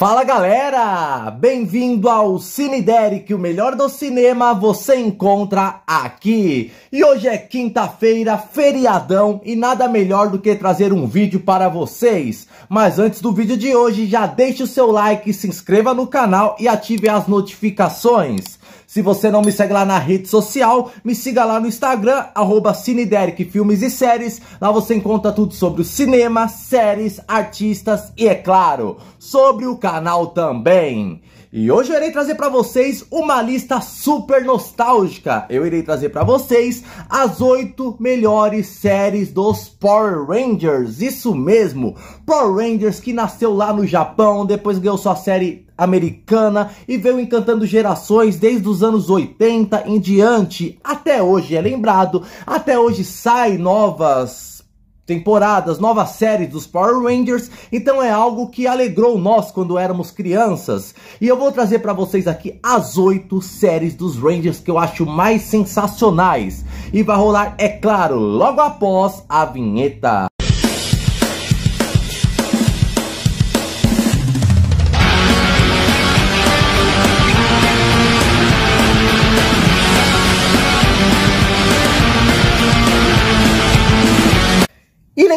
Fala galera! Bem-vindo ao Cine Derek, o melhor do cinema você encontra aqui. E hoje é quinta-feira, feriadão e nada melhor do que trazer um vídeo para vocês. Mas antes do vídeo de hoje, já deixe o seu like, se inscreva no canal e ative as notificações. Se você não me segue lá na rede social, me siga lá no Instagram, arroba Cinederic Filmes e Séries. Lá você encontra tudo sobre o cinema, séries, artistas e, é claro, sobre o canal também. E hoje eu irei trazer para vocês uma lista super nostálgica. Eu irei trazer para vocês as oito melhores séries dos Power Rangers. Isso mesmo, Power Rangers que nasceu lá no Japão, depois ganhou sua série americana e veio encantando gerações desde os anos 80 em diante. Até hoje é lembrado, até hoje sai novas temporadas, nova série dos Power Rangers, então é algo que alegrou nós quando éramos crianças. E eu vou trazer para vocês aqui as oito séries dos Rangers que eu acho mais sensacionais. E vai rolar, é claro, logo após a vinheta.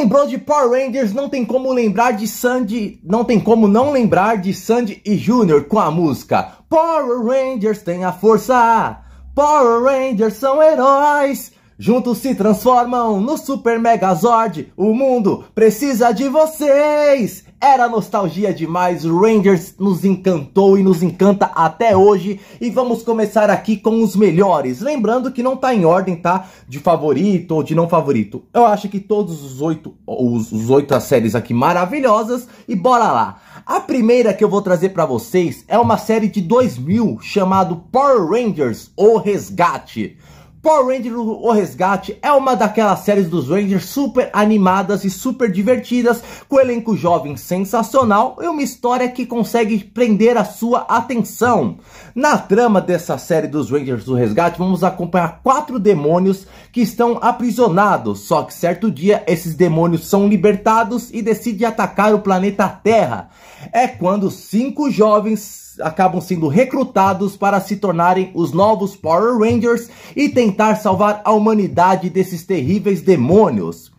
lembrou de Power Rangers, não tem como lembrar de Sandy, não tem como não lembrar de Sandy e Junior com a música Power Rangers tem a força, Power Rangers são heróis, Juntos se transformam no Super Megazord. O mundo precisa de vocês. Era nostalgia demais. Rangers nos encantou e nos encanta até hoje. E vamos começar aqui com os melhores. Lembrando que não tá em ordem, tá? De favorito ou de não favorito. Eu acho que todos os oito, os, os oito as séries aqui maravilhosas. E bora lá. A primeira que eu vou trazer para vocês é uma série de 2000 chamado Power Rangers: O Resgate. Power Rangers O Resgate é uma daquelas séries dos Rangers super animadas e super divertidas, com um elenco jovem sensacional e uma história que consegue prender a sua atenção. Na trama dessa série dos Rangers do Resgate, vamos acompanhar quatro demônios que estão aprisionados, só que certo dia esses demônios são libertados e decidem atacar o planeta Terra. É quando cinco jovens acabam sendo recrutados para se tornarem os novos Power Rangers e tentar tentar salvar a humanidade desses terríveis demônios.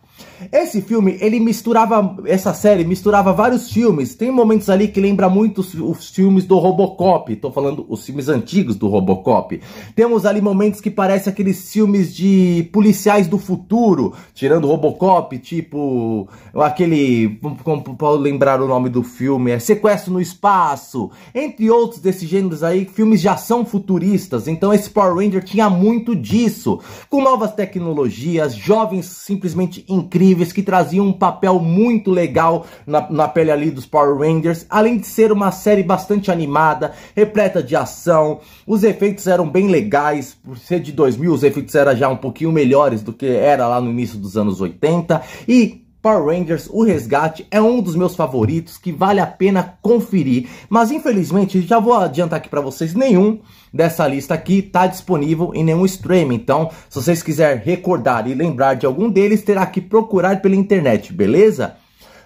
Esse filme, ele misturava, essa série misturava vários filmes. Tem momentos ali que lembra muito os, os filmes do Robocop. Estou falando os filmes antigos do Robocop. Temos ali momentos que parecem aqueles filmes de policiais do futuro, tirando Robocop, tipo aquele, como posso lembrar o nome do filme, é Sequestro no Espaço, entre outros desses gêneros aí, filmes de ação futuristas. Então esse Power Ranger tinha muito disso, com novas tecnologias, jovens simplesmente incríveis incríveis, que traziam um papel muito legal na, na pele ali dos Power Rangers, além de ser uma série bastante animada, repleta de ação, os efeitos eram bem legais, por ser de 2000 os efeitos eram já um pouquinho melhores do que era lá no início dos anos 80, e Power Rangers O Resgate é um dos meus favoritos que vale a pena conferir, mas infelizmente já vou adiantar aqui para vocês, nenhum dessa lista aqui tá disponível em nenhum stream. então se vocês quiserem recordar e lembrar de algum deles, terá que procurar pela internet, beleza?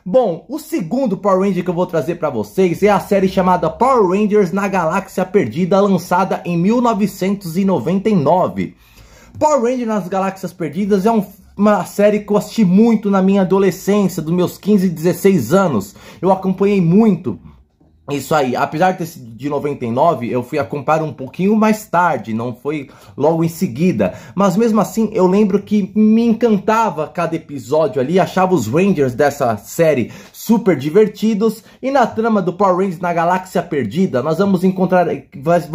Bom, o segundo Power Ranger que eu vou trazer para vocês é a série chamada Power Rangers na Galáxia Perdida, lançada em 1999. Power Rangers nas Galáxias Perdidas é um uma série que eu assisti muito na minha adolescência, dos meus 15, 16 anos. Eu acompanhei muito. É isso aí, apesar de ter sido de 99, eu fui a comprar um pouquinho mais tarde, não foi logo em seguida. Mas mesmo assim, eu lembro que me encantava cada episódio ali, achava os Rangers dessa série super divertidos. E na trama do Power Rangers na Galáxia Perdida, nós vamos encontrar.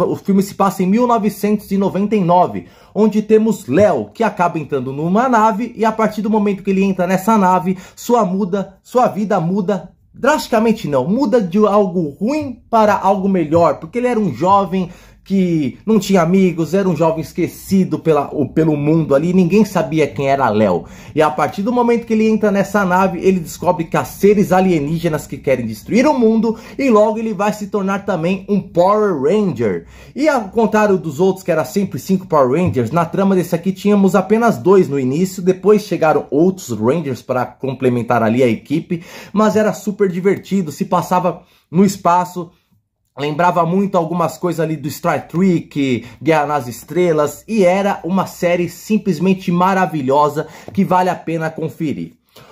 O filme se passa em 1999, onde temos Léo, que acaba entrando numa nave, e a partir do momento que ele entra nessa nave, sua, muda, sua vida muda drasticamente não, muda de algo ruim para algo melhor, porque ele era um jovem que não tinha amigos, era um jovem esquecido pela, pelo mundo ali, ninguém sabia quem era Léo. E a partir do momento que ele entra nessa nave, ele descobre que há seres alienígenas que querem destruir o mundo e logo ele vai se tornar também um Power Ranger. E ao contrário dos outros, que era sempre cinco Power Rangers, na trama desse aqui tínhamos apenas dois no início, depois chegaram outros Rangers para complementar ali a equipe, mas era super divertido, se passava no espaço, lembrava muito algumas coisas ali do Star Trek, Guerra nas Estrelas, e era uma série simplesmente maravilhosa que vale a pena conferir.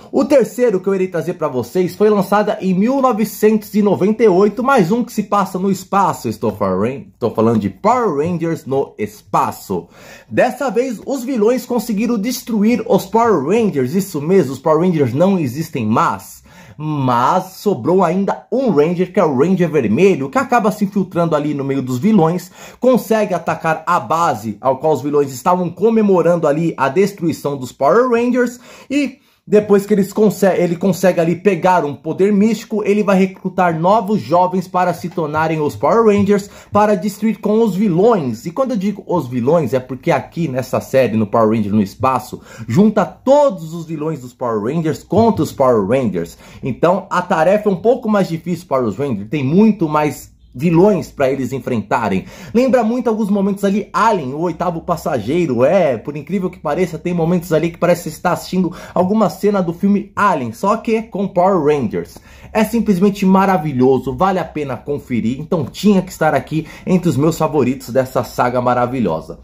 O terceiro que eu irei trazer para vocês foi lançada em 1998, mais um que se passa no espaço. Estou, falando de Power Rangers no espaço. Dessa vez, os vilões conseguiram destruir os Power Rangers. Isso mesmo, os Power Rangers não existem mais mas sobrou ainda um Ranger, que é o Ranger Vermelho, que acaba se infiltrando ali no meio dos vilões, consegue atacar a base ao qual os vilões estavam comemorando ali a destruição dos Power Rangers e depois que eles consegue, ele consegue ali pegar um poder místico, ele vai recrutar novos jovens para se tornarem os Power Rangers para destruir com os vilões. E quando eu digo os vilões, é porque aqui nessa série, no Power Ranger no Espaço, junta todos os vilões dos Power Rangers contra os Power Rangers. Então a tarefa é um pouco mais difícil para os Rangers, tem muito mais vilões para eles enfrentarem. Lembra muito alguns momentos ali Alien, o oitavo passageiro, é, por incrível que pareça, tem momentos ali que parece estar assistindo alguma cena do filme Alien, só que com Power Rangers. É simplesmente maravilhoso, vale a pena conferir, então tinha que estar aqui entre os meus favoritos dessa saga maravilhosa.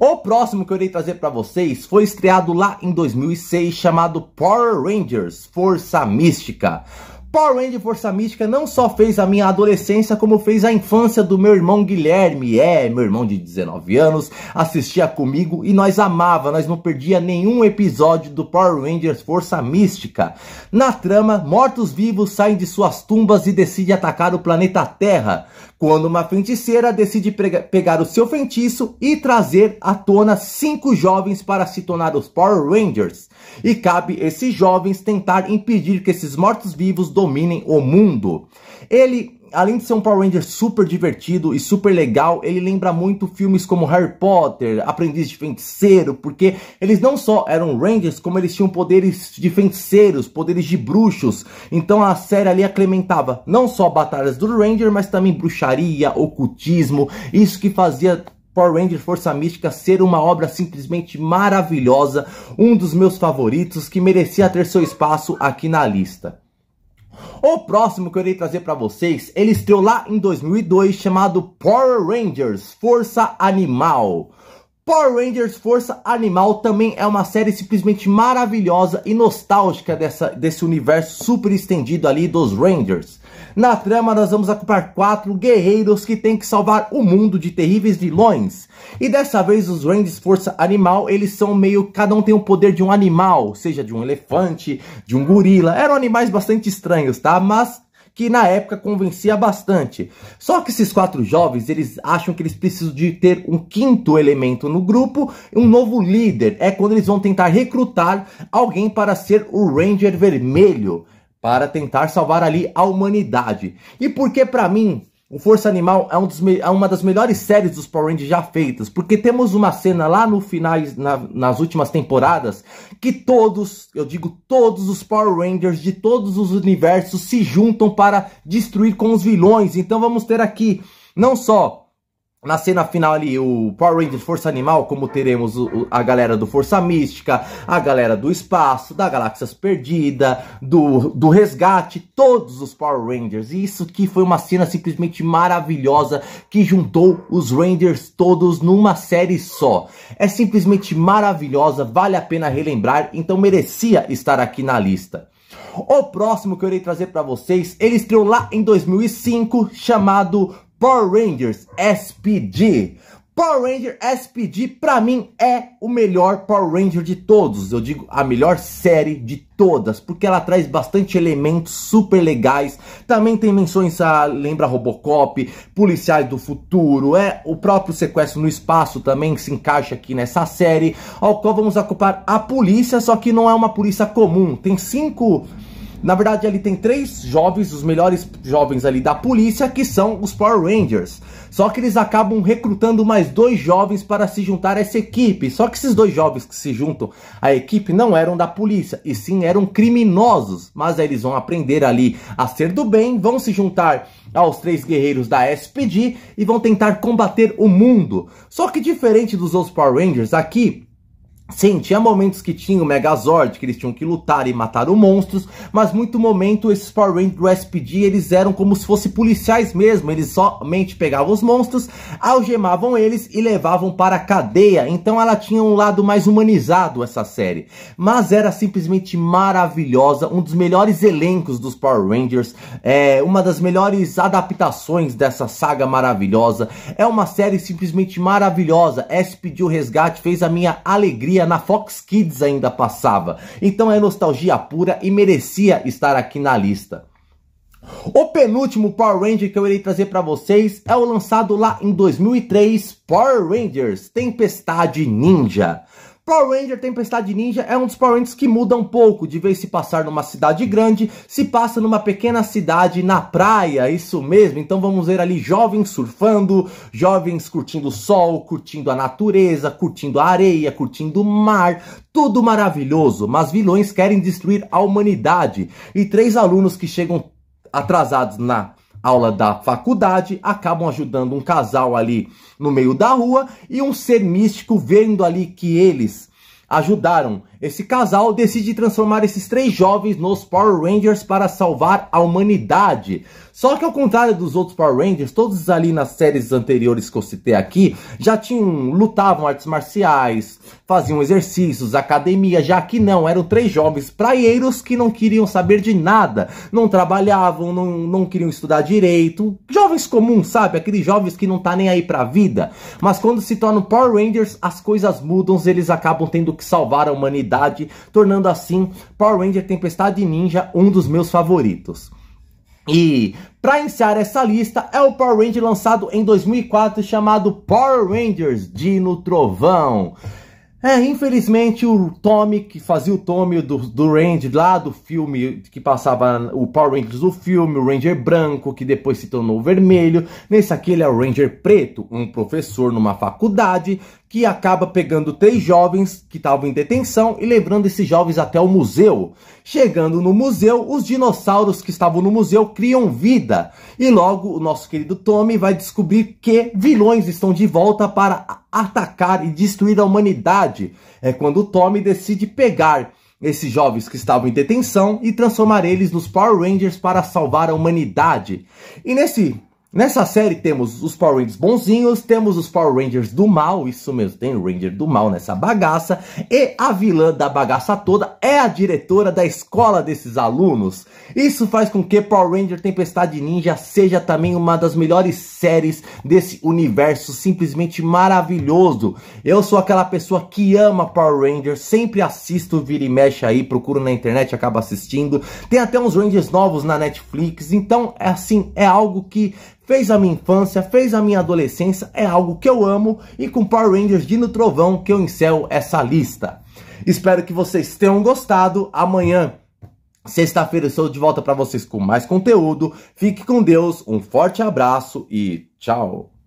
O próximo que eu irei trazer para vocês foi estreado lá em 2006, chamado Power Rangers Força Mística. Power Ranger Força Mística não só fez a minha adolescência, como fez a infância do meu irmão Guilherme. É, meu irmão de 19 anos, assistia comigo e nós amava, nós não perdia nenhum episódio do Power Rangers Força Mística. Na trama, mortos-vivos saem de suas tumbas e decidem atacar o planeta Terra quando uma feiticeira decide pegar o seu feitiço e trazer à tona cinco jovens para se tornar os Power Rangers. E cabe esses jovens tentar impedir que esses mortos-vivos dominem o mundo. Ele além de ser um Power Ranger super divertido e super legal, ele lembra muito filmes como Harry Potter, Aprendiz de Feiticeiro, porque eles não só eram Rangers, como eles tinham poderes de feiticeiros, poderes de bruxos. Então a série ali acrementava não só batalhas do Ranger, mas também bruxaria, ocultismo, isso que fazia Power Ranger Força Mística ser uma obra simplesmente maravilhosa, um dos meus favoritos que merecia ter seu espaço aqui na lista. O próximo que eu irei trazer para vocês, ele estreou lá em 2002, chamado Power Rangers Força Animal. Power Rangers Força Animal também é uma série simplesmente maravilhosa e nostálgica dessa, desse universo super estendido ali dos Rangers. Na trama, nós vamos ocupar quatro guerreiros que têm que salvar o mundo de terríveis vilões. E dessa vez, os Rangers Força Animal, eles são meio... Cada um tem o poder de um animal, seja de um elefante, de um gorila. Eram animais bastante estranhos, tá? Mas que na época convencia bastante. Só que esses quatro jovens, eles acham que eles precisam de ter um quinto elemento no grupo, um novo líder. É quando eles vão tentar recrutar alguém para ser o Ranger Vermelho para tentar salvar ali a humanidade. E porque para mim o Força Animal é, um dos, é, uma das melhores séries dos Power Rangers já feitas, porque temos uma cena lá no final, na, nas últimas temporadas, que todos, eu digo todos os Power Rangers de todos os universos se juntam para destruir com os vilões. Então vamos ter aqui não só na cena final ali, o Power Rangers Força Animal, como teremos o, a galera do Força Mística, a galera do Espaço, da Galáxias Perdida, do, do Resgate, todos os Power Rangers. E isso que foi uma cena simplesmente maravilhosa, que juntou os Rangers todos numa série só. É simplesmente maravilhosa, vale a pena relembrar, então merecia estar aqui na lista. O próximo que eu irei trazer para vocês, ele estreou lá em 2005, chamado Power Rangers SPD. Power Ranger SPD, pra mim, é o melhor Power Ranger de todos. Eu digo a melhor série de todas, porque ela traz bastante elementos super legais. Também tem menções a, lembra Robocop, Policiais do Futuro, é o próprio Sequestro no Espaço também se encaixa aqui nessa série, ao qual vamos ocupar a polícia, só que não é uma polícia comum. Tem cinco na verdade, ali tem três jovens, os melhores jovens ali da polícia, que são os Power Rangers. Só que eles acabam recrutando mais dois jovens para se juntar a essa equipe. Só que esses dois jovens que se juntam à equipe não eram da polícia, e sim eram criminosos. Mas aí eles vão aprender ali a ser do bem, vão se juntar aos três guerreiros da SPD e vão tentar combater o mundo. Só que diferente dos outros Power Rangers, aqui Sim, tinha momentos que tinha o Megazord, que eles tinham que lutar e matar os monstros, mas muito momento esses Power Rangers do SPD, eles eram como se fossem policiais mesmo, eles somente pegavam os monstros, algemavam eles e levavam para a cadeia, então ela tinha um lado mais humanizado essa série. Mas era simplesmente maravilhosa, um dos melhores elencos dos Power Rangers, é uma das melhores adaptações dessa saga maravilhosa, é uma série simplesmente maravilhosa, SPD O Resgate fez a minha alegria na Fox Kids ainda passava. Então é nostalgia pura e merecia estar aqui na lista. O penúltimo Power Ranger que eu irei trazer para vocês é o lançado lá em 2003, Power Rangers Tempestade Ninja. Power Ranger Tempestade Ninja é um dos Power Rangers que muda um pouco, de vez se passar numa cidade grande, se passa numa pequena cidade na praia, isso mesmo. Então vamos ver ali jovens surfando, jovens curtindo o sol, curtindo a natureza, curtindo a areia, curtindo o mar, tudo maravilhoso, mas vilões querem destruir a humanidade. E três alunos que chegam atrasados na aula da faculdade, acabam ajudando um casal ali no meio da rua e um ser místico vendo ali que eles ajudaram esse casal decide transformar esses três jovens nos Power Rangers para salvar a humanidade. Só que ao contrário dos outros Power Rangers, todos ali nas séries anteriores que eu citei aqui, já tinham, lutavam artes marciais, faziam exercícios, academia, já que não, eram três jovens praieiros que não queriam saber de nada, não trabalhavam, não, não queriam estudar direito, jovens comuns, sabe? Aqueles jovens que não tá nem aí pra vida. Mas quando se tornam Power Rangers, as coisas mudam, eles acabam tendo que salvar a humanidade tornando assim Power Ranger Tempestade Ninja um dos meus favoritos. E para iniciar essa lista é o Power Ranger lançado em 2004 chamado Power Rangers Dino Trovão. É, infelizmente o Tommy, que fazia o Tommy do, do Ranger lá do filme, que passava o Power Rangers do filme, o Ranger branco, que depois se tornou vermelho. Nesse aqui ele é o Ranger preto, um professor numa faculdade, que acaba pegando três jovens que estavam em detenção e levando esses jovens até o museu. Chegando no museu, os dinossauros que estavam no museu criam vida. E logo o nosso querido Tommy vai descobrir que vilões estão de volta para atacar e destruir a humanidade. É quando o Tommy decide pegar esses jovens que estavam em detenção e transformar eles nos Power Rangers para salvar a humanidade. E nesse Nessa série temos os Power Rangers bonzinhos, temos os Power Rangers do mal, isso mesmo, tem Ranger do mal nessa bagaça, e a vilã da bagaça toda é a diretora da escola desses alunos. Isso faz com que Power Ranger Tempestade Ninja seja também uma das melhores séries desse universo simplesmente maravilhoso. Eu sou aquela pessoa que ama Power Ranger, sempre assisto, vira e mexe aí, procuro na internet, acaba assistindo. Tem até uns Rangers novos na Netflix, então é assim, é algo que fez a minha infância, fez a minha adolescência, é algo que eu amo e com Power Rangers Dino Trovão que eu encerro essa lista. Espero que vocês tenham gostado. Amanhã, sexta-feira, eu estou de volta para vocês com mais conteúdo. Fique com Deus, um forte abraço e tchau.